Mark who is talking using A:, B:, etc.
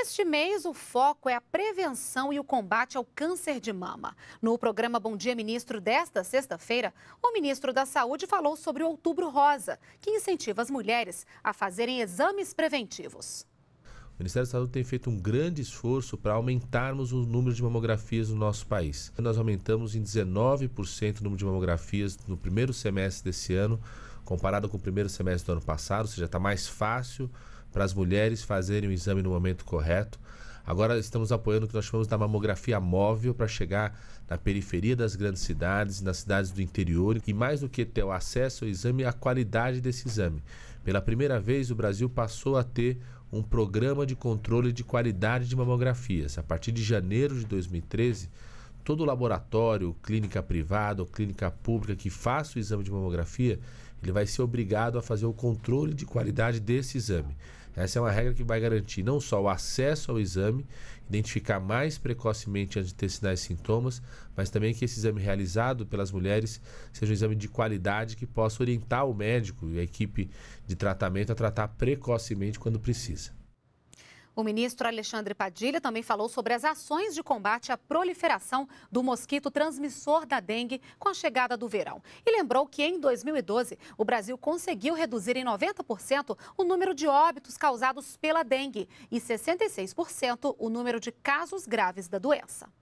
A: Este mês, o foco é a prevenção e o combate ao câncer de mama. No programa Bom Dia Ministro desta sexta-feira, o ministro da Saúde falou sobre o Outubro Rosa, que incentiva as mulheres a fazerem exames preventivos.
B: O Ministério da Saúde tem feito um grande esforço para aumentarmos o número de mamografias no nosso país. Nós aumentamos em 19% o número de mamografias no primeiro semestre desse ano, comparado com o primeiro semestre do ano passado, ou seja, está mais fácil para as mulheres fazerem o exame no momento correto. Agora estamos apoiando o que nós chamamos da mamografia móvel para chegar na periferia das grandes cidades, nas cidades do interior e mais do que ter o acesso ao exame, a qualidade desse exame. Pela primeira vez, o Brasil passou a ter um programa de controle de qualidade de mamografias. A partir de janeiro de 2013, todo laboratório, clínica privada ou clínica pública que faça o exame de mamografia, ele vai ser obrigado a fazer o controle de qualidade desse exame. Essa é uma regra que vai garantir não só o acesso ao exame, identificar mais precocemente antes de ter sinais e sintomas, mas também que esse exame realizado pelas mulheres seja um exame de qualidade que possa orientar o médico e a equipe de tratamento a tratar precocemente quando precisa.
A: O ministro Alexandre Padilha também falou sobre as ações de combate à proliferação do mosquito transmissor da dengue com a chegada do verão. E lembrou que em 2012 o Brasil conseguiu reduzir em 90% o número de óbitos causados pela dengue e 66% o número de casos graves da doença.